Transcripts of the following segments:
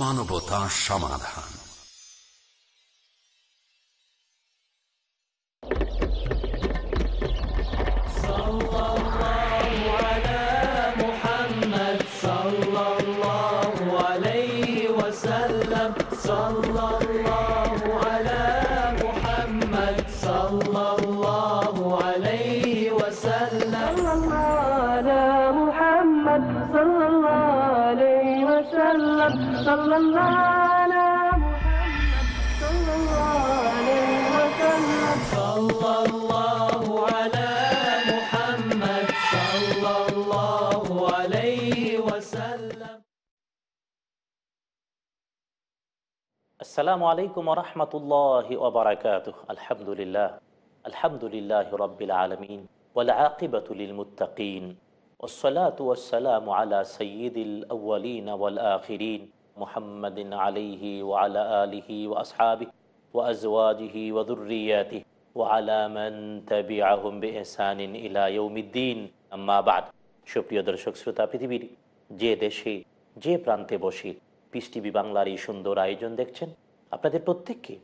মানবতা সমাধান السلام عليكم ورحمة الله وبركاته الحمد لله الحمد لله رب العالمين والعاقبة للمتقين والصلاة والسلام على سيد الأولين والآخرين محمد عليه وعلى آله وأصحابه وأزواجه وذرياته وعلى من تبعهم بإحسان إلى يوم الدين أما بعد সুপ্রিয় দর্শক শ্রোতা পৃথিবীর جيد দেশে যে প্রান্তে বসে পিস টিভি বাংলার এই সুন্দর আয়োজন দেখছেন আপনাদের প্রত্যেককে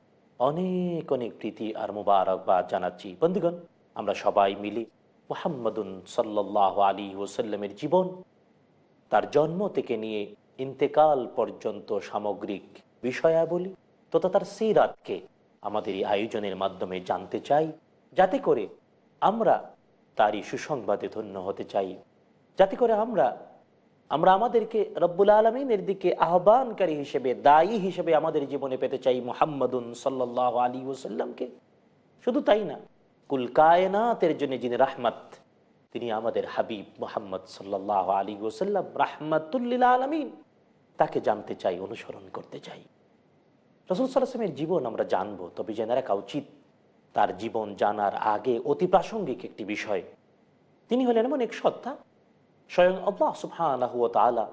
অনেক অনেক প্রীতি আর মুবারকবাদ জানাচ্ছি বন্ধুগণ আমরা সবাই মিলে মোহাম্মদুন সাল্লাহ আলী ওসাল্লামের জীবন তার জন্ম থেকে নিয়ে ইন্তেকাল পর্যন্ত সামগ্রিক বিষয়াবলী তথা তার সিরাতকে আমাদের এই আয়োজনের মাধ্যমে জানতে চাই যাতে করে আমরা তারই সুসংবাদে ধন্য হতে চাই যাতে করে আমরা আমরা আমাদেরকে রব্বুল আলমিনের দিকে আহ্বানকারী হিসেবে দায়ী হিসেবে আমাদের জীবনে পেতে চাই মোহাম্মদুন সাল্লাহ আলী ওসাল্লামকে শুধু তাই না কুল কায়নাতের জন্য যিনি রাহমাত তিনি আমাদের হাবিব মোহাম্মদ সাল্লাহ আলী ওসাল্লাম রাহমাতুল্লিলা আলমিন তাকে জানতে চাই অনুসরণ করতে চাই রসুল সাল্লামের জীবন আমরা জানবো তবে জেনে রাখা উচিত তার জীবন জানার আগে অতি প্রাসঙ্গিক একটি বিষয় তিনি হলেন এমন এক সত্তা স্বয়ং আল্লাহ সুফানা হুয়া তালা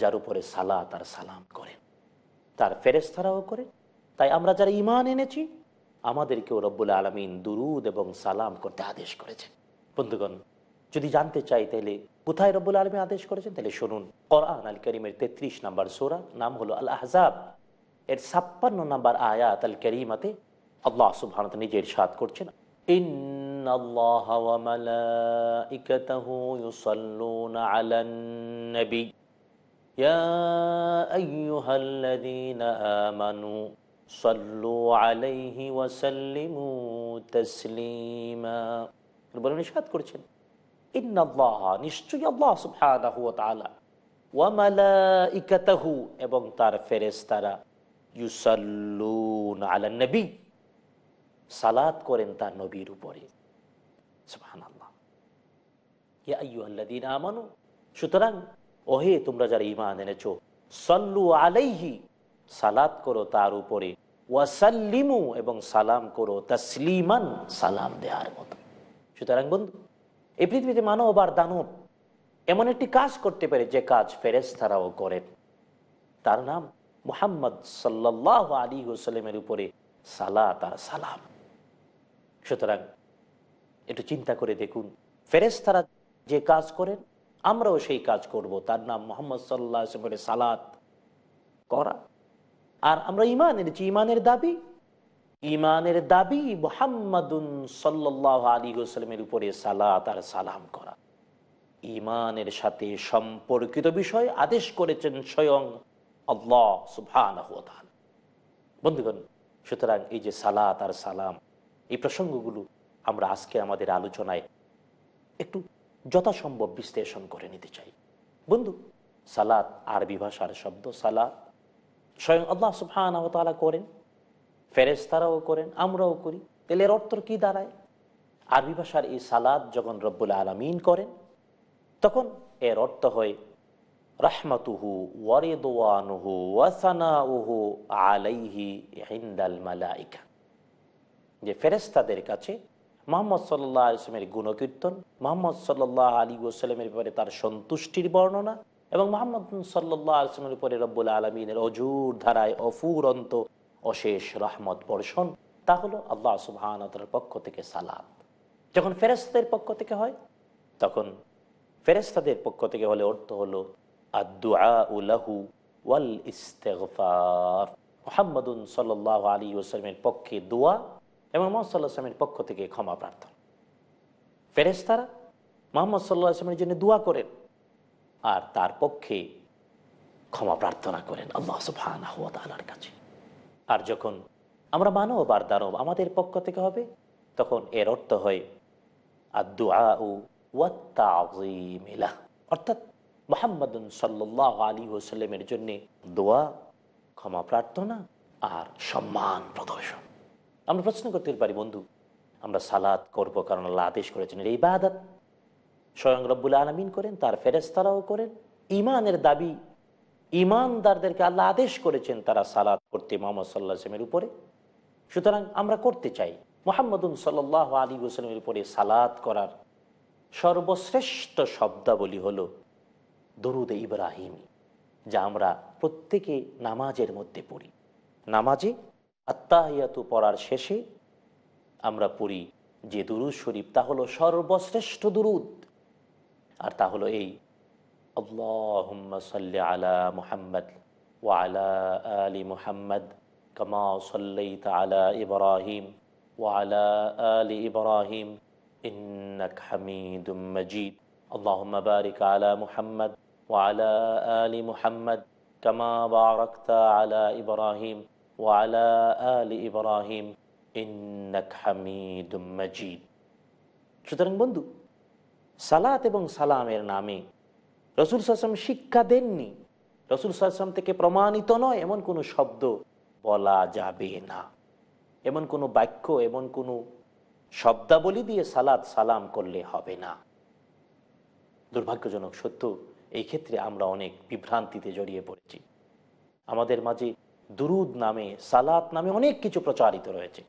যার উপরে সালা তার সালাম করেন তার ফেরেস্তারাও করে তাই আমরা যারা ইমান এনেছি আমাদেরকেও রব্বুল আলমিন দুরুদ এবং সালাম করতে আদেশ করেছেন বন্ধুগণ যদি জানতে চাই তাহলে কোথায় রব্বুল আলমী আদেশ করেছেন তাহলে শুনুন কোরআন আল করিমের তেত্রিশ নাম্বার সোরা নাম হলো আল আহজাব এর ছাপ্পান্ন নাম্বার আয়াত আল করিমাতে আল্লাহ সুবাহ নিজের সাদ করছেন إن الله وملائكته يصلون على النبي يا أيها الذين آمنوا صلوا عليه وسلموا تسليما ربنا نشهد كورتشن إن الله نشتري الله سبحانه وتعالى وملائكته إبن تار فرستر يصلون على النبي সালাত করেন তার নবীর উপরে আমানু সুতরাং ওহে তোমরা যারা ইমান এনেছো সল্লু আলাইহি সালাত করো তার উপরে ওয়াসাল্লিমু এবং সালাম করো তসলিমান সালাম দেওয়ার মতো সুতরাং বন্ধু এই পৃথিবীতে মানব আর দানব এমন একটি কাজ করতে পারে যে কাজ ফেরেস তারাও করেন তার নাম মোহাম্মদ সাল্লাহ আলী হুসাল্লামের উপরে সালাত আর সালাম সুতরাং একটু চিন্তা করে দেখুন ফেরেস্তারা যে কাজ করেন আমরাও সেই কাজ করব তার নাম মোহাম্মদ সাল্লা সালাত করা আর আমরা ইমান এনেছি ইমানের দাবি ইমানের দাবি মোহাম্মদুন সাল্লাহ আলী গোসলামের উপরে সালাত আর সালাম করা ইমানের সাথে সম্পর্কিত বিষয় আদেশ করেছেন স্বয়ং আল্লাহ সুফান বন্ধুগণ সুতরাং এই যে সালাত আর সালাম এই প্রসঙ্গগুলো আমরা আজকে আমাদের আলোচনায় একটু যথাসম্ভব বিশ্লেষণ করে নিতে চাই বন্ধু সালাত আরবি ভাষার শব্দ সালাত স্বয়ং আল্লাহ আলা করেন ফেরেস্তারাও করেন আমরাও করি তাহলে এর অর্থ কী দাঁড়ায় আরবি ভাষার এই সালাদ যখন রব্বুল আলমিন করেন তখন এর অর্থ হয় রাহমাতুহু ওয়াসানা ওয়াসানাউহু আলাইহি হিন্দাল মালাইকা যে ফেরেস্তাদের কাছে মোহাম্মদ সাল্লাহ আলিসের গুণকীর্তন মোহাম্মদ সাল্লাহ আলী ওসালামের ব্যাপারে তার সন্তুষ্টির বর্ণনা এবং মোহাম্মদ সাল্লাহ আলসালামের উপরে রব্বুল আলমিনের অজুর ধারায় অফুরন্ত অশেষ রহমত বর্ষণ তা হলো আল্লাহ সুবাহতার পক্ষ থেকে সালাম যখন ফেরেস্তাদের পক্ষ থেকে হয় তখন ফেরেস্তাদের পক্ষ থেকে হলে অর্থ হলো আদুআলাহু ওয়াল ইস্তেফার মোহাম্মদ সাল্লাহ আলী ওসলামের পক্ষে দোয়া এবং মোহাম্মদ সাল্লাহ আসলামের পক্ষ থেকে ক্ষমা প্রার্থনা ফেরেস্তারা মোহাম্মদ সাল্লাহ আসলামের জন্য দোয়া করেন আর তার পক্ষে ক্ষমা প্রার্থনা করেন আল্লাহ সুফানার কাছে আর যখন আমরা মানব আর দানব আমাদের পক্ষ থেকে হবে তখন এর অর্থ হয় অর্থাৎ মোহাম্মদ সাল্লাহ আলী ওসাল্লামের জন্যে দোয়া ক্ষমা প্রার্থনা আর সম্মান প্রদর্শন আমরা প্রশ্ন করতে পারি বন্ধু আমরা সালাদ করবো কারণ আল্লাহ আদেশ করেছেন এই বাদাত স্বয়ং রব্বুল আলমিন করেন তার ফেরেস্তারাও করেন ইমানের দাবি ইমানদারদেরকে আল্লাহ আদেশ করেছেন তারা সালাদ করতে মোহাম্মদ সাল্লাহ আসলামের উপরে সুতরাং আমরা করতে চাই মোহাম্মদুল সাল্লাহ আলী গোসলামের উপরে সালাদ করার সর্বশ্রেষ্ঠ শব্দাবলী হল দরুদ ইব্রাহিম যা আমরা প্রত্যেকে নামাজের মধ্যে পড়ি নামাজে আত্মাহিয়াতু পড়ার শেষে আমরা পড়ি যে দুরুদ শরীফ তা হলো সর্বশ্রেষ্ঠ দুরুদ আর তা হলো এই আল্লাহুম্মা সাল্লি আলা মুহাম্মদ আলি আলা আলা আলি কামা আলা ইব্রাহিম وعلى آل إبراهيم إنك حميد مجيد সুতরাং বন্ধু সালাত এবং সালামের নামে রসুল সাসম শিক্ষা দেননি রসুল সাসম থেকে প্রমাণিত নয় এমন কোনো শব্দ বলা যাবে না এমন কোনো বাক্য এমন কোনো শব্দাবলী দিয়ে সালাদ সালাম করলে হবে না দুর্ভাগ্যজনক সত্য এই ক্ষেত্রে আমরা অনেক বিভ্রান্তিতে জড়িয়ে পড়েছি আমাদের মাঝে দুরুদ নামে সালাত নামে অনেক কিছু প্রচারিত রয়েছে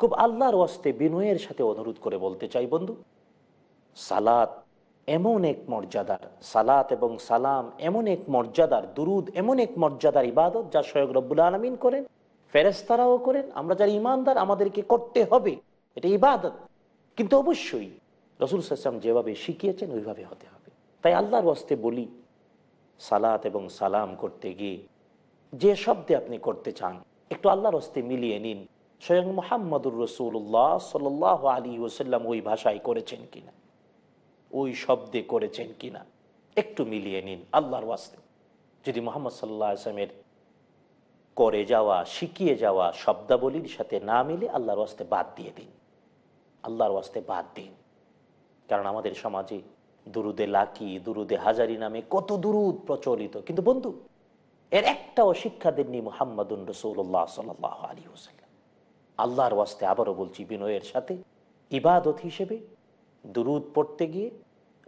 খুব আল্লাহর ওয়াস্তে বিনয়ের সাথে অনুরোধ করে বলতে চাই বন্ধু সালাত এমন এক মর্যাদার সালাত এবং সালাম এমন এক মর্যাদার দুরুদ এমন এক মর্যাদার ইবাদত যা সৈয়দ রব্বুল আলমিন করেন ফেরেস্তারাও করেন আমরা যারা ইমানদার আমাদেরকে করতে হবে এটা ইবাদত কিন্তু অবশ্যই রসুল সাল্লাম যেভাবে শিখিয়েছেন ওইভাবে হতে হবে তাই আল্লাহর ওয়াস্তে বলি সালাত এবং সালাম করতে গিয়ে যে শব্দে আপনি করতে চান একটু আল্লাহর হস্তে মিলিয়ে নিন স্বয়ং মোহাম্মদুর রসুল্লাহ সাল আলী ওসাল্লাম ওই ভাষায় করেছেন কিনা ওই শব্দে করেছেন কিনা একটু মিলিয়ে নিন আল্লাহর ওয়াস্তে যদি মোহাম্মদ সাল্লাহ আসলামের করে যাওয়া শিখিয়ে যাওয়া শব্দাবলীর সাথে না মিলে আল্লাহর ওয়াস্তে বাদ দিয়ে দিন আল্লাহর ওয়াস্তে বাদ দিন কারণ আমাদের সমাজে দুরুদে লাকি দুরুদে হাজারি নামে কত দুরুদ প্রচলিত কিন্তু বন্ধু এর একটাও শিক্ষা দেননি মোহাম্মদুন রসুল্লাহ সাল্লাহ আলী হোসাল্লাম আল্লাহর ওয়াস্তে আবারও বলছি বিনয়ের সাথে ইবাদত হিসেবে দুরুদ পড়তে গিয়ে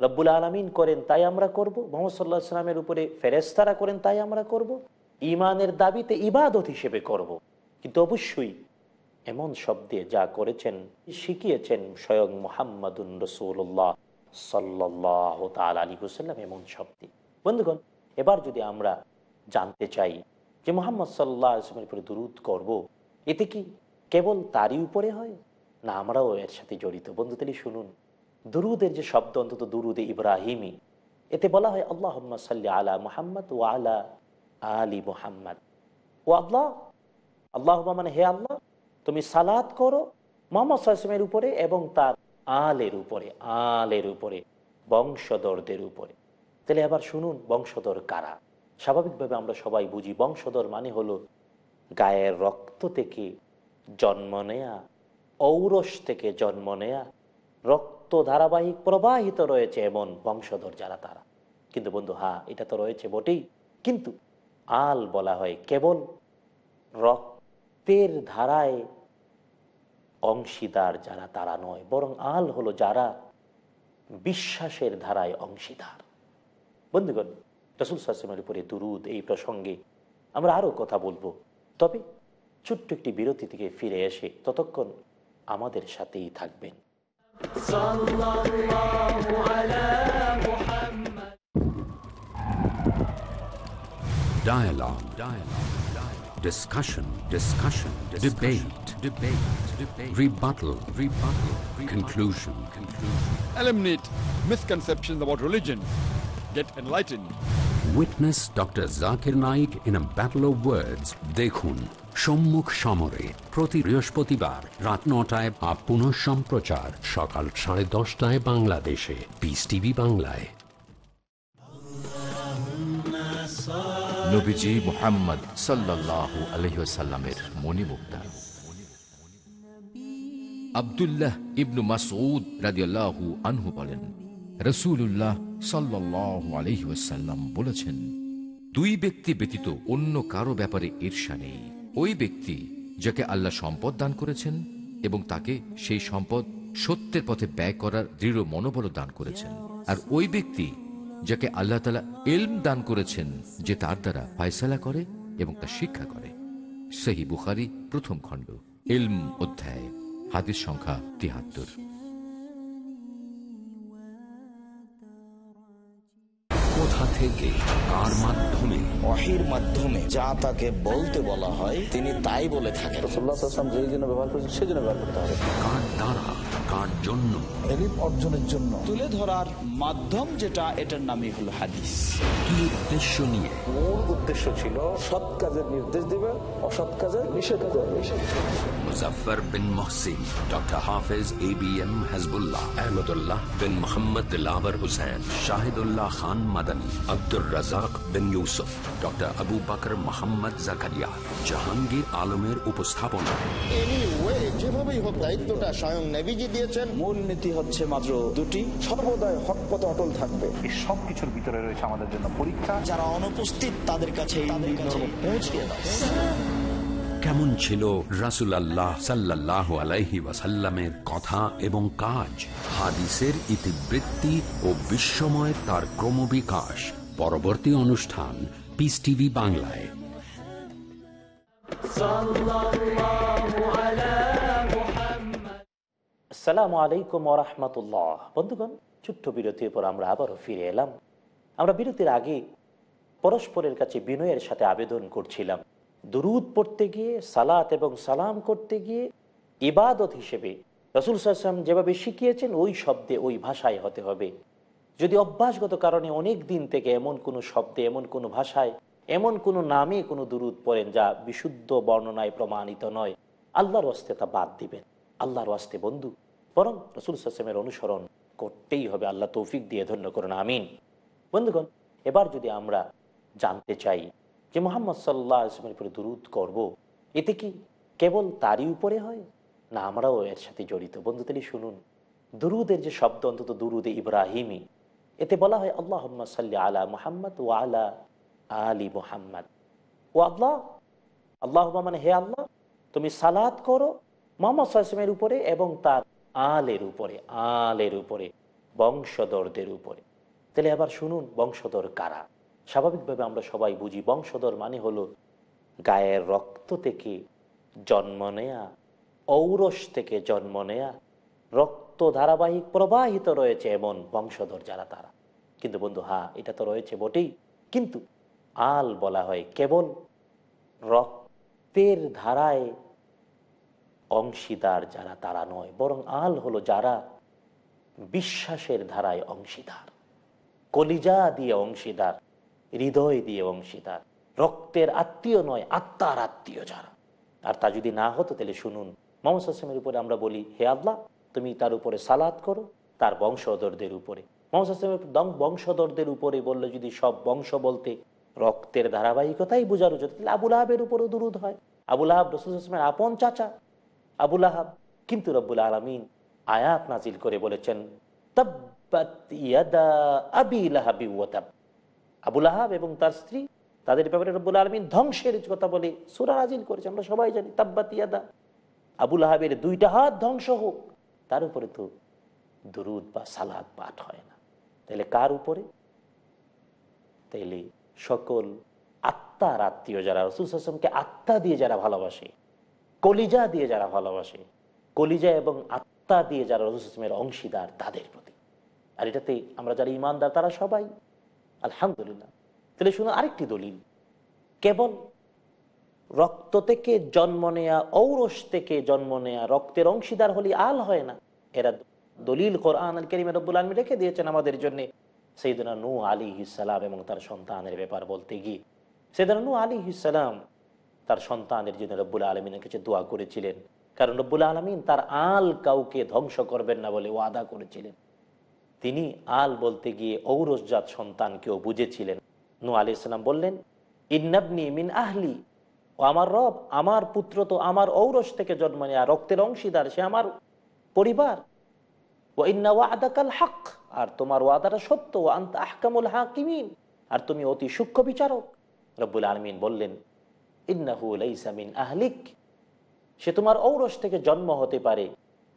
রব্বুল আলমিন করেন তাই আমরা করব মোহাম্মদ সাল্লাহ সাল্লামের উপরে ফেরেস্তারা করেন তাই আমরা করব ইমানের দাবিতে ইবাদত হিসেবে করব। কিন্তু অবশ্যই এমন শব্দে যা করেছেন শিখিয়েছেন স্বয়ং মোহাম্মদুন রসুল্লাহ সাল্লাহ তাল আলী হোসাল্লাম এমন শব্দে বন্ধুগণ এবার যদি আমরা জানতে চাই যে মোহাম্মদ সাল্লাহ আসলামের উপরে দুরুদ করব। এতে কি কেবল তারই উপরে হয় না আমরাও এর সাথে জড়িত বন্ধু তালি শুনুন দুরুদের যে শব্দ অন্তত দুরুদে ইব্রাহিমী এতে বলা হয় আল্লাহ সাল্লি আলা মোহাম্মদ ও আলা আলী মোহাম্মদ ও আল্লাহ আল্লাহ মানে হে আল্লাহ তুমি সালাত করো মোহাম্মদ সাল্লামের উপরে এবং তার আলের উপরে আলের উপরে বংশধরদের উপরে তাহলে আবার শুনুন বংশধর কারা স্বাভাবিকভাবে আমরা সবাই বুঝি বংশধর মানে হলো গায়ের রক্ত থেকে জন্ম নেয়া ঔরস থেকে জন্ম নেয়া রক্ত ধারাবাহিক প্রবাহিত রয়েছে এমন বংশধর যারা তারা কিন্তু বন্ধু হা এটা তো রয়েছে বটেই কিন্তু আল বলা হয় কেবল রক্তের ধারায় অংশীদার যারা তারা নয় বরং আল হলো যারা বিশ্বাসের ধারায় অংশীদার বন্ধুগণ রসুল সাসেমের উপরে দুরুদ এই প্রসঙ্গে আমরা আরও কথা বলবো তবে ছোট্ট একটি বিরতি থেকে ফিরে এসে ততক্ষণ আমাদের সাথেই থাকবেন Dialogue. Dialogue. Dialogue. Discussion. Discussion. Discussion. Debate. Debate. Debate. Rebuttal. Rebuttal. Rebuttal. Conclusion. Conclusion. Eliminate misconceptions about religion. Get enlightened. Witness doctor Zakir Naik in a battle of দেখুন সম্মুখ সমরে প্রতি বৃহস্পতিবার রাত নটায় বা পুনঃ সম্প্রচার সকাল সাড়ে দশটায় বাংলাদেশে পিস টিভি বাংলায় আব্দুল্লাহ মোহাম্মদ সাল্লাহ আলহিসাল্লামের মণিমুক্তা ইবনু মাসউদ রাজিয়াল্লাহু আনহু বলেন রসুল্লাহ সাল্লাসাল্লাম বলেছেন দুই ব্যক্তি ব্যতীত অন্য কারো ব্যাপারে ঈর্ষা নেই ওই ব্যক্তি যাকে আল্লাহ সম্পদ দান করেছেন এবং তাকে সেই সম্পদ সত্যের পথে ব্যয় করার দৃঢ় মনোবল দান করেছেন আর ওই ব্যক্তি যাকে আল্লাহ তালা এলম দান করেছেন যে তার দ্বারা ফায়সালা করে এবং তা শিক্ষা করে সেহি বুখারি প্রথম খণ্ড এলম অধ্যায় হাদিস সংখ্যা তিহাত্তর থেকে কার মাধ্যমে অহির মাধ্যমে যা তাকে বলতে বলা হয় তিনি তাই বলে থাকেন রসুল্লাহ যেই জন্য ব্যবহার করছেন সেজন্য ব্যবহার করতে হবে কার দ্বারা জন্য অর্জনের জন্য তুলে ধরার মাধ্যম যেটা এটার নামই হলো হাদিস কি উদ্দেশ্য নিয়ে মূল উদ্দেশ্য ছিল সৎ কাজের নির্দেশ দিবে অসৎ নিষেধ করবে শাহিদুল্লাহ খান আব্দুর রাজাক ডক্টর আবু বাকর মোহাম্মদ জাকারিয়া জাহাঙ্গীর আলমের উপস্থাপনা যেভাবেই হোক দায়িত্বটা নেভিজি মূল নীতি হচ্ছে মাত্র দুটি হক পথে অটল থাকবে এই ভিতরে রয়েছে আমাদের জন্য পরীক্ষা যারা অনুপস্থিত তাদের কাছে পৌঁছিয়ে কেমন ছিল রাসুল আল্লাহ সাল্লাহ আলাইহি ওয়াসাল্লামের কথা এবং কাজ হাদিসের ইতিবৃত্তি ও বিশ্বময় তার ক্রমবিকাশ পরবর্তী অনুষ্ঠান পিস টিভি বাংলায় আসসালামু আলাইকুম ওরহমতুল্লাহ বন্ধুগণ ছোট্ট বিরতির পর আমরা আবারও ফিরে এলাম আমরা বিরতির আগে পরস্পরের কাছে বিনয়ের সাথে আবেদন করছিলাম দুরুদ পড়তে গিয়ে সালাত এবং সালাম করতে গিয়ে ইবাদত হিসেবে রসুল সাল্লাম যেভাবে শিখিয়েছেন ওই শব্দে ওই ভাষায় হতে হবে যদি অভ্যাসগত কারণে অনেক দিন থেকে এমন কোনো শব্দে এমন কোনো ভাষায় এমন কোনো নামে কোনো দুরুদ পড়েন যা বিশুদ্ধ বর্ণনায় প্রমাণিত নয় আল্লাহর আস্তে তা বাদ দিবেন আল্লাহর আস্তে বন্ধু বরং রসুল সাসেমের অনুসরণ করতেই হবে আল্লাহ তৌফিক দিয়ে ধন্য করুন আমিন বন্ধুগণ এবার যদি আমরা জানতে চাই যে মোহাম্মদ সাল্লাহ আসলামের উপরে দুরুদ করব। এতে কি কেবল তারই উপরে হয় না আমরাও এর সাথে জড়িত বন্ধু তাহলে শুনুন দুরুদের যে শব্দ অন্তত দুরুদে ইব্রাহিমী এতে বলা হয় আল্লাহ সাল্লি আলা মোহাম্মদ ও আলা আলী মোহাম্মদ ও আল্লাহ আল্লাহ মানে হে আল্লাহ তুমি সালাদ করো মোহাম্মদ সাল্লামের উপরে এবং তার আলের উপরে আলের উপরে বংশধরদের উপরে তাহলে আবার শুনুন বংশধর কারা স্বাভাবিকভাবে আমরা সবাই বুঝি বংশধর মানে হলো গায়ের রক্ত থেকে জন্ম নেয়া ঔরস থেকে জন্ম নেয়া রক্ত ধারাবাহিক প্রবাহিত রয়েছে এমন বংশধর যারা তারা কিন্তু বন্ধু হা এটা তো রয়েছে বটেই কিন্তু আল বলা হয় কেবল রক্তের ধারায় অংশীদার যারা তারা নয় বরং আল হলো যারা বিশ্বাসের ধারায় অংশীদার কলিজা দিয়ে অংশীদার হৃদয় দিয়ে অংশীদার রক্তের আত্মীয় নয় আত্মার আত্মীয় যারা আর তা যদি না হতো তাহলে শুনুন মোহাম্মদ আসলামের উপরে আমরা বলি হে আল্লাহ তুমি তার উপরে সালাদ করো তার বংশধরদের উপরে মোহাম্মদ আসলামের বংশধরদের উপরে বললে যদি সব বংশ বলতে রক্তের ধারাবাহিকতাই বোঝানো যেত তাহলে আবুল আহবের উপরও দুরুদ হয় আবুল আহাব রসুল আপন চাচা আবুল আহাব কিন্তু রব্বুল আলমিন আয়াত নাজিল করে বলেছেন আবুল আহাব এবং তার স্ত্রী তাদের ব্যাপারে রব্বুল আলমিন ধ্বংসের কথা বলে সুরা নাজিল করেছে আমরা সবাই জানি তাব্বাত ইয়াদা আবুল আহাবের দুইটা হাত ধ্বংস হোক তার উপরে তো দুরুদ বা সালাদ পাঠ হয় না তাইলে কার উপরে তাইলে সকল আত্মার আত্মীয় যারা রসুল হাসমকে আত্মা দিয়ে যারা ভালোবাসে কলিজা দিয়ে যারা ভালোবাসে কলিজা এবং আত্মা দিয়ে যারা রসুলের অংশীদার তাদের প্রতি আর এটাতে আমরা যারা ইমানদার তারা সবাই আলহামদুলিল্লাহ তাহলে শুনুন আরেকটি দলিল কেবল রক্ত থেকে জন্ম নেয়া ঔরস থেকে জন্ম নেয়া রক্তের অংশীদার হলে আল হয় না এরা দলিল কোরআন রেখে দিয়েছেন আমাদের জন্য সেইদিনা নু আলী হিসালাম এবং তার সন্তানের ব্যাপার বলতে গিয়ে সেদিনা নু আলী হিসালাম তার সন্তানের জন্য রব্বুল আলমিনের কাছে দোয়া করেছিলেন কারণ রব্বুল আলমিন তার আল কাউকে ধ্বংস করবেন না বলে ওয়াদা করেছিলেন তিনি আল বলতে গিয়ে ঔরসজাত সন্তানকেও বুঝেছিলেন নু আলি ইসলাম বললেন ইন্নাবনি মিন আহলি ও আমার রব আমার পুত্র তো আমার ঔরস থেকে জন্ম নেয়া রক্তের অংশীদার সে আমার পরিবার ও ইন্না কাল হক আর তোমার ওয়াদাটা সত্য ও আন্তা আহকামুল হাকিমিন আর তুমি অতি সূক্ষ্ম বিচারক রব্বুল আলমিন বললেন আহলিক সে তোমার ঔরস থেকে জন্ম হতে পারে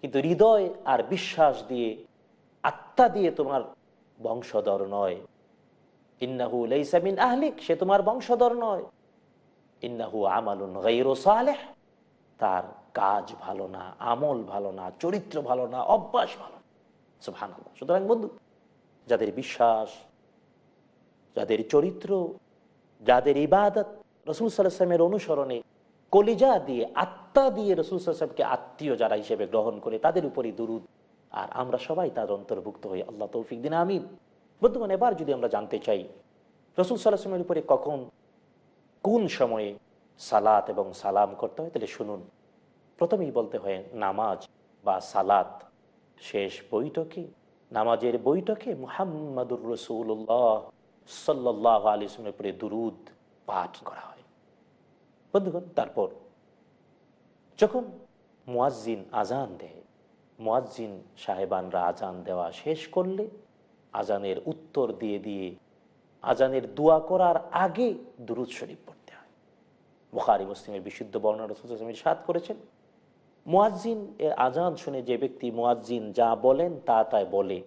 কিন্তু হৃদয় আর বিশ্বাস দিয়ে আত্মা দিয়ে তোমার বংশধর নয় ইন্নাহুলাইসামিন আহলিক সে তোমার বংশধর নয় ইন্নাহু আমালুন গাইরো তার কাজ ভালো না আমল ভালো না চরিত্র ভালো না অভ্যাস ভালো না সুতরাং বন্ধু যাদের বিশ্বাস যাদের চরিত্র যাদের ইবাদত রসুল সাল্লামের অনুসরণে কলিজা দিয়ে আত্মা দিয়ে রসুল সাল্লামকে আত্মীয় যারা হিসেবে গ্রহণ করে তাদের উপরই দুরুদ আর আমরা সবাই তার অন্তর্ভুক্ত হই আল্লাহ তৌফিক দিন আমি বর্তমানে এবার যদি আমরা জানতে চাই রসুল সাল্লামের উপরে কখন কোন সময়ে সালাত এবং সালাম করতে হয় তাহলে শুনুন প্রথমেই বলতে হয় নামাজ বা সালাত শেষ বৈঠকে নামাজের বৈঠকে মুহাম্মদুর রসুল্লাহ সাল্লাহ আলিসের উপরে দুরুদ পাঠ করা হয় বন্ধুগণ তারপর যখন মুয়াজ্জিন আজান দেয় মুয়াজ্জিন সাহেবানরা আজান দেওয়া শেষ করলে আজানের উত্তর দিয়ে দিয়ে আজানের দোয়া করার আগে দুরুদ শরীফ পড়তে হয় বুখারি মুসলিমের বিশুদ্ধ বর্ণনা সাত করেছেন মুয়াজ্জিন এর আজান শুনে যে ব্যক্তি মুয়াজ্জিন যা বলেন তা তাই বলে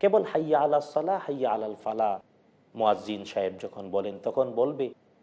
কেবল হাইয়া আলাহ সালাহ হাইয়া আলাল ফালা মুয়াজ্জিন সাহেব যখন বলেন তখন বলবে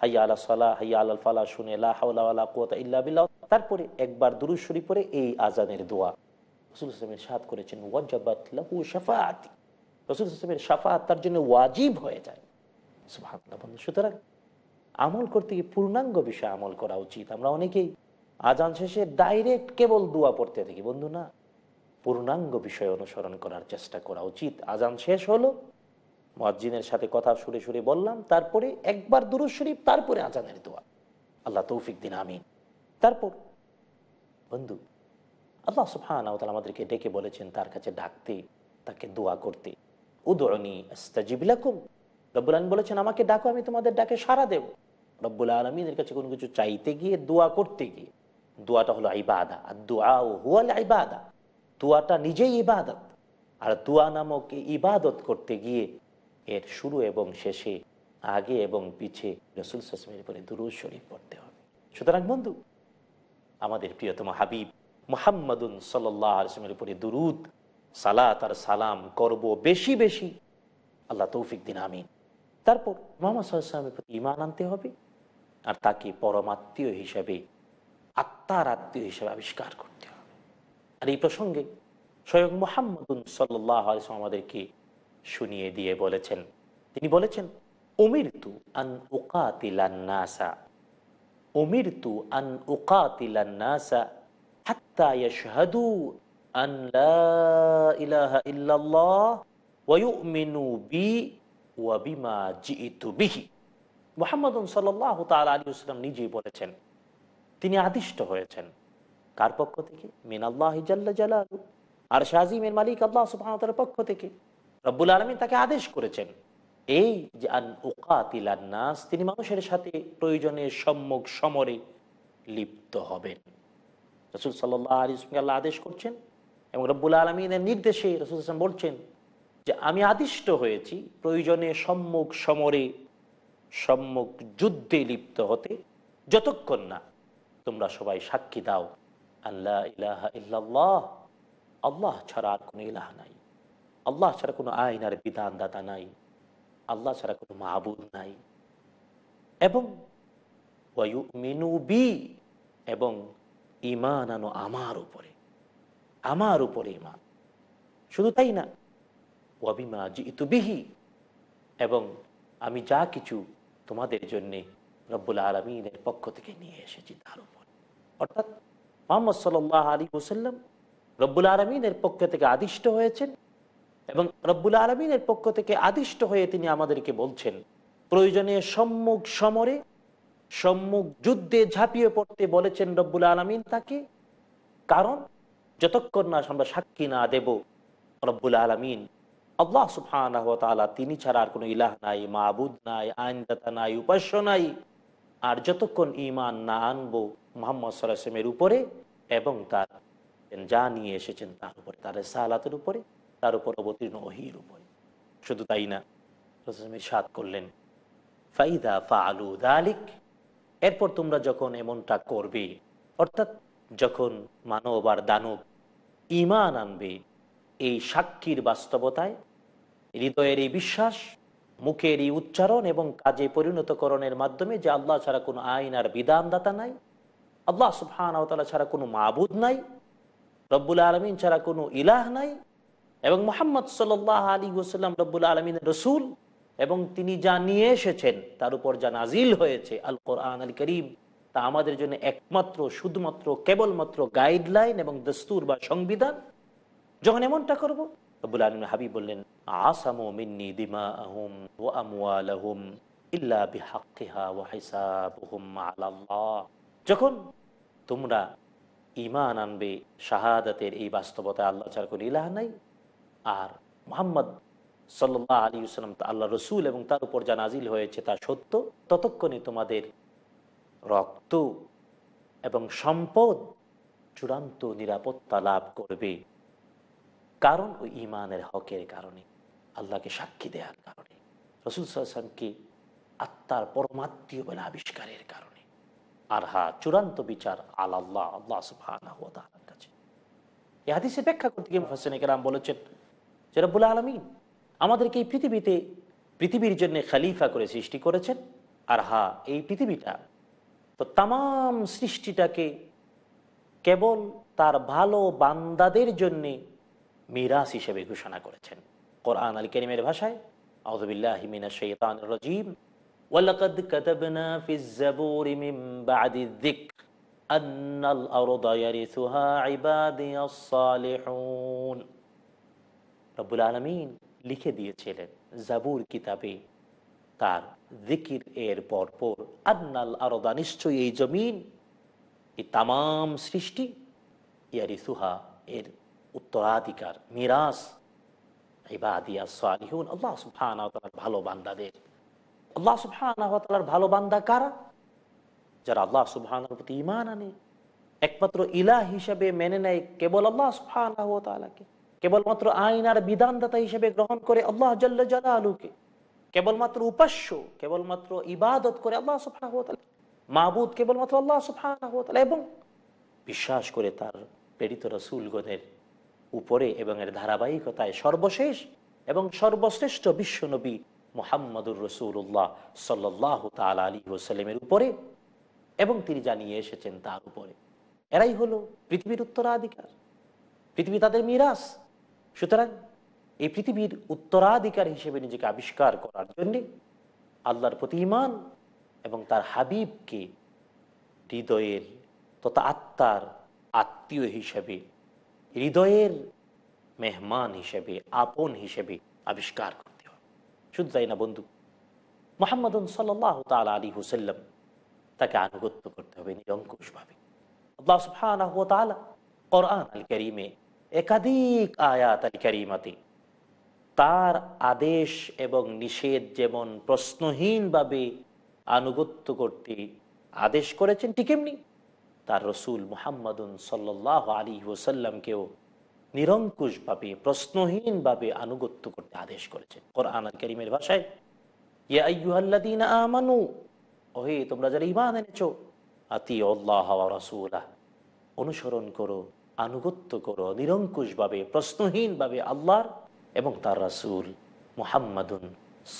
হাইয়া হাইয়া ফালা শুনে কুয়া ইল্লা তারপরে একবার পরে এই আজানের দোয়া রসুল সাদ করেছেন রসুল তার জন্য ওয়াজিব হয়ে যায় সুতরাং আমল করতে গিয়ে পূর্ণাঙ্গ বিষয়ে আমল করা উচিত আমরা অনেকেই আজান শেষে ডাইরেক্ট কেবল দোয়া পড়তে থাকি বন্ধু না পূর্ণাঙ্গ বিষয় অনুসরণ করার চেষ্টা করা উচিত আজান শেষ হলো মজ্জিনের সাথে কথা শুরু শুরু বললাম তারপরে একবার দুরু শরীফ তারপরে আজানের দোয়া আল্লাহ তৌফিক দিন আমিন তারপর বন্ধু আল্লাহ সুফান আমাদেরকে ডেকে বলেছেন তার কাছে ডাকতে তাকে দোয়া করতে উদরণী আস্তাজিবিলাকুম রব্বুল বলেছেন আমাকে ডাকো আমি তোমাদের ডাকে সারা দেব রব্বুল আলমিনের কাছে কোনো কিছু চাইতে গিয়ে দোয়া করতে গিয়ে দোয়াটা হলো আইবাদা আর দোয়া ও হুয়াল আইবাদা দোয়াটা নিজেই ইবাদত আর দোয়া নামক ইবাদত করতে গিয়ে এর শুরু এবং শেষে আগে এবং পিছিয়ে রসুল সাসমের উপরে দুরুজ শরীফ পড়তে হবে সুতরাং বন্ধু আমাদের প্রিয়তম হাবিব মোহাম্মদুন সাল্লাহ আসমের উপরে দুরুদ সালা তার সালাম করব বেশি বেশি আল্লাহ তৌফিক দিন আমিন তারপর মোহাম্মদ সাল্লামের প্রতি ইমান আনতে হবে আর তাকে পরমাত্মীয় হিসাবে আত্মার আত্মীয় হিসাবে আবিষ্কার করতে হবে আর এই প্রসঙ্গে স্বয়ং মোহাম্মদুন সাল্লাহ আলসালাম আমাদেরকে শুনিয়ে দিয়ে বলেছেন তিনি বলেছেন অমিরতু আন ওকাতিলান্নাসা অমিরতু আন ওকাতিলান্নাসা হাত্তা ইয়াশহাদু আন লা ইলাহা ইল্লাল্লাহ ওয়া ইউমিনু বি ওয়া বিমা জিতু বিহি মুহাম্মদুন সাল্লাল্লাহু তাআলা আলাইহি ওয়াসাল্লাম নিজেই বলেছেন তিনি আদিষ্ট হয়েছেন কার পক্ষ থেকে মিনাল্লাহি জাল্লা জালালু আর শাহজিমের মালিক আল্লাহ সুবহানাহু ওয়া তাআলার পক্ষ থেকে রব্বুল আলমী তাকে আদেশ করেছেন এই যে নাস তিনি মানুষের সাথে প্রয়োজনে সম্মুখ সমরে লিপ্ত হবেন রসুল সাল্লাহ আদেশ করছেন এবং রব্বুল আলমিনের নির্দেশে রসুল হাসান বলছেন যে আমি আদিষ্ট হয়েছি প্রয়োজনে সম্মুখ সমরে সম্মুখ যুদ্ধে লিপ্ত হতে যতক্ষণ না তোমরা সবাই সাক্ষী দাও আল্লাহ ইলাহা আল্লাহ ছাড়া আর কোনো ইলাহ নাই আল্লাহ ছাড়া কোনো আইন আর দাতা নাই আল্লাহ ছাড়া কোনো মাহবুদ নাই এবং মিনু বি এবং ইমান আনো আমার উপরে আমার উপরে ইমান শুধু তাই না অবিমা জিতুবিহি এবং আমি যা কিছু তোমাদের জন্যে রব্বুল আলমিনের পক্ষ থেকে নিয়ে এসেছি তার উপর অর্থাৎ মোহাম্মদ সাল্লাহ আলী ওসাল্লাম রব্বুল আলমিনের পক্ষ থেকে আদিষ্ট হয়েছেন এবং রব্বুল আলমিনের পক্ষ থেকে আদিষ্ট হয়ে তিনি আমাদেরকে বলছেন প্রয়োজনে সম্মুখ সমরে সম্মুখ যুদ্ধে ঝাঁপিয়ে পড়তে বলেছেন রব্বুল আলমিন তাকে কারণ যতক্ষণ না আমরা সাক্ষী না দেব রব্বুল আলমিন আল্লাহ সুফান তিনি ছাড়া আর কোনো ইলাহ নাই মাহবুদ নাই আইনদাতা নাই উপাস্য নাই আর যতক্ষণ ইমান না আনবো মোহাম্মদ সাল্লামের উপরে এবং তার যা নিয়ে এসেছেন তার উপরে তার সালাতের উপরে তার উপর অবতীর্ণ অহির উপর শুধু তাই না সাত করলেন ফাইদা ফা আলু দালিক এরপর তোমরা যখন এমনটা করবে অর্থাৎ যখন মানব আর দানব ইমান আনবে এই সাক্ষীর বাস্তবতায় হৃদয়ের এই বিশ্বাস মুখের এই উচ্চারণ এবং কাজে পরিণতকরণের মাধ্যমে যে আল্লাহ ছাড়া কোনো আইন আর বিধানদাতা নাই আল্লাহ সুফান ছাড়া কোনো মাবুদ নাই রব্বুল আলমিন ছাড়া কোনো ইলাহ নাই এবং মোহাম্মদ সাল্লাহ আলী ওসাল্লাম রব্বুল আলমিন রসুল এবং তিনি যা নিয়ে এসেছেন তার উপর যা নাজিল হয়েছে আল কোরআন আল করিম তা আমাদের জন্য একমাত্র শুধুমাত্র কেবলমাত্র গাইডলাইন এবং দস্তুর বা সংবিধান যখন এমনটা করবো রব্বুল আলম হাবি বললেন আসামো মিন্নি দিমা আহম ও আমুয়ালহম ইল্লা বিহাক্কিহা ও যখন তোমরা ইমান আনবে শাহাদাতের এই বাস্তবতা আল্লাহ ছাড়া কোনো ইলাহ নাই আর মোহাম্মদ সাল্লাহ আলী ইসলাম তা আল্লাহ রসুল এবং তার উপর যা নাজিল হয়েছে তা সত্য ততক্ষণে তোমাদের রক্ত এবং সম্পদ চূড়ান্ত নিরাপত্তা লাভ করবে কারণ ও ইমানের হকের কারণে আল্লাহকে সাক্ষী দেওয়ার কারণে রসুল সাল্লামকে আত্মার পরমাত্মীয় বলে আবিষ্কারের কারণে আর হা চূড়ান্ত বিচার আল্লাহ আল্লাহ সুফান কাছে এ ব্যাখ্যা করতে গিয়ে হোসেন একরাম বলেছেন যে রব্বুল আলমিন আমাদেরকে এই পৃথিবীতে পৃথিবীর জন্য খালিফা করে সৃষ্টি করেছেন আর হা এই পৃথিবীটা তো তাম সৃষ্টিটাকে কেবল তার ভালো বান্দাদের জন্যে মিরাস হিসেবে ঘোষণা করেছেন কোরআন আল কেরিমের ভাষায় আউজবিল্লাহিমিনা রব্বুল আলমিন লিখে দিয়েছিলেন জাবুর কিতাবে তার জিকির এর পরপর আন্নাল আরদা নিশ্চয়ই এই জমিন এই তাম সৃষ্টি ইয়ারি সুহা এর উত্তরাধিকার মিরাস একমাত্র ইলা হিসাবে মেনে নেয় কেবল আল্লাহ সুফানকে কেবলমাত্র আইন আর বিধানদাতা হিসেবে গ্রহণ করে আল্লাহ আলুকে কেবলমাত্র উপাস্য কেবলমাত্র ইবাদত করে আল্লাহ সুফাহ মাহবুদ কেবলমাত্র আল্লাহ সুফাহ এবং বিশ্বাস করে তার প্রেরিত রসুলগণের উপরে এবং এর ধারাবাহিকতায় সর্বশেষ এবং সর্বশ্রেষ্ঠ বিশ্বনবী মোহাম্মদুর রসুল্লাহ সাল্লাহ তাল আলী ওসালেমের উপরে এবং তিনি জানিয়ে এসেছেন তার উপরে এরাই হলো পৃথিবীর উত্তরাধিকার পৃথিবী তাদের মিরাস সুতরাং এই পৃথিবীর উত্তরাধিকার হিসেবে নিজেকে আবিষ্কার করার জন্যে আল্লাহর প্রতি ইমান এবং তার হাবিবকে হৃদয়ের তথা আত্মার আত্মীয় হিসেবে হৃদয়ের মেহমান হিসেবে আপন হিসেবে আবিষ্কার করতে হবে শুধু তাই না বন্ধু মোহাম্মদন সাল্লাহ তাল আলী হুসাল্লাম তাকে আনুগত্য করতে হবে নিরঙ্কুশভাবে আল্লাহ করিমে একাধিক আয়াত আল ক্যারিমাতি তার আদেশ এবং নিষেধ যেমন প্রশ্নহীনভাবে আনুগত্য করতে আদেশ করেছেন ঠিক এমনি তার রসুল মোহাম্মদুন সাল্লাহ আলী ওসাল্লামকেও নিরঙ্কুশভাবে প্রশ্নহীনভাবে আনুগত্য করতে আদেশ করেছেন কোরআন করিমের ভাষায় আমানু তোমরা যারা ইমান এনেছ অনুসরণ করো আনুগত্য করো নিরঙ্কুশভাবে প্রশ্নহীনভাবে আল্লাহর এবং তার রাসুল মুহাম্মাদুন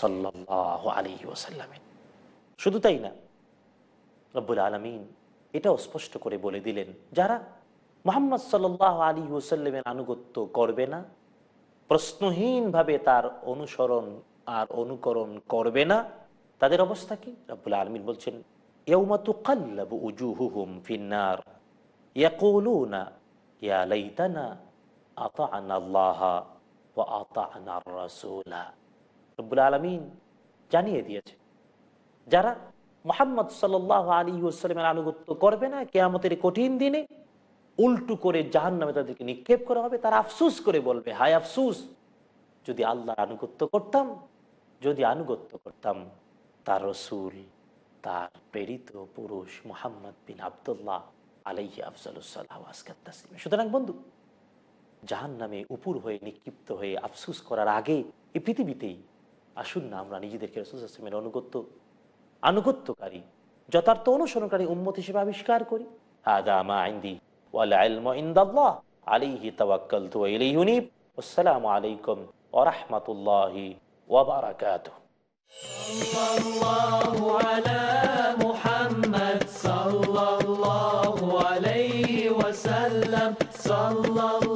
সাল্লাহ আলী ওসাল্লামের শুধু তাই না রব্বুল আলমিন এটাও স্পষ্ট করে বলে দিলেন যারা মোহাম্মদ সাল্ল আলী ওসাল্লামের আনুগত্য করবে না প্রশ্নহীনভাবে তার অনুসরণ আর অনুকরণ করবে না তাদের অবস্থা কি রব্বুল আলমিন বলছেন يوم تقلب وجوههم في النار না আলমিন জানিয়ে দিয়েছে যারা মোহাম্মদ সাল আলী ওসালামের আনুগত্য করবে না কেয়ামতের কঠিন দিনে উল্টু করে জাহান নামে তাদেরকে নিক্ষেপ করা হবে তারা আফসুস করে বলবে হায় আফসুস যদি আল্লাহর আনুগত্য করতাম যদি আনুগত্য করতাম তার রসুল তার প্রেরিত পুরুষ মোহাম্মদ বিন আবদুল্লাহ আলাইহি আফজালুসাল্লাহ আসকাত তাসলিম সুতরাং বন্ধু জাহান নামে উপুর হয়ে নিক্ষিপ্ত হয়ে আফসুস করার আগে এই পৃথিবীতেই আসুন না আমরা নিজেদেরকে রসুলের অনুগত্য আনুগত্যকারী যথার্থ অনুসরণকারী উন্মত হিসেবে আবিষ্কার করি আসসালামাইকুম আইন্দি ওয়াল্লাহ আলিহি তাওয়াক্কাল তু sellem sallallahu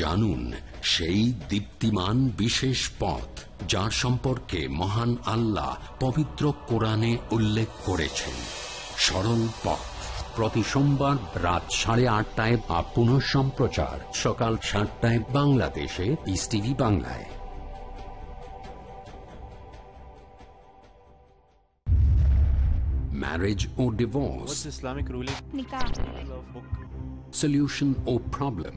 জানুন সেই দীপ্তিমান বিশেষ পথ যার সম্পর্কে মহান আল্লাহ পবিত্র কোরআনে উল্লেখ করেছেন সরল পথ প্রতি সোমবার রাত সাড়ে আটটায় বা পুনঃ সম্প্রচার সকাল সাতটায় বাংলাদেশে ইস টিভি বাংলায় ম্যারেজ ও ডিভোর্স ইসলামিক রুলিং সলিউশন ও problem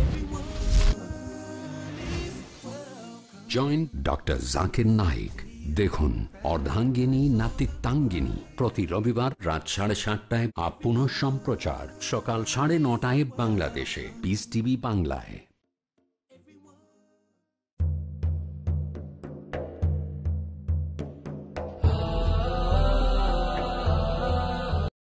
joint doctor Zakir Naik দেখুন অর্ধাঙ্গিনী নাতিত্বাঙ্গিনী প্রতি রবিবার রাত সাড়ে সাতটায় আপ সম্প্রচার সকাল সাড়ে নটায় বাংলাদেশে পিস টিভি বাংলায়